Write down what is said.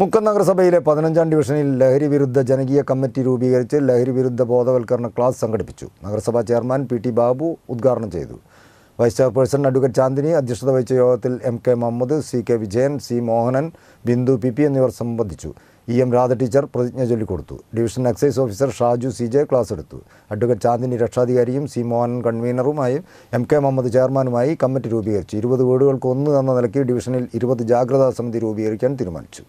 മുക്കം നഗരസഭയിലെ പതിനഞ്ചാം ഡിവിഷനിൽ ലഹരി വിരുദ്ധ ജനകീയ കമ്മിറ്റി രൂപീകരിച്ച് ലഹരി വിരുദ്ധ ബോധവൽക്കരണ ക്ലാസ് സംഘടിപ്പിച്ചു നഗരസഭാ ചെയർമാൻ പി ടി ബാബു ഉദ്ഘാടനം ചെയ്തു വൈസ് ചെയർപേഴ്സൺ അഡ്വക്കേറ്റ് ചാന്ദിനി അധ്യക്ഷത വഹിച്ച യോഗത്തിൽ M K Muhammad C K Vijayan C Mohanan Bindu P P എന്നിവർ സംബന്ധിച്ചു ഇ എം രാധ ടീച്ചർ പ്രതിജ്ഞ ചൊല്ലിക്കൊടുത്തു division excise officer Shaju C J class എടുത്തു അഡ്വക്കേറ്റ് ചാന്ദിനി രക്ഷാധികാരിയും സി മോഹനൻ കൺവീനറുമായും എം കെ മുഹമ്മദ് ചെയർമാനുമായി കമ്മിറ്റി രൂപീകരിച്ചു ഇരുപത് വീടുകൾക്ക് ഒന്ന് എന്ന നിലയ്ക്ക് ഡിവിഷനിൽ ഇരുപത് ജാഗ്രതാ സമിതി രൂപീകരിക്കാൻ തീരുമാനിച്ചു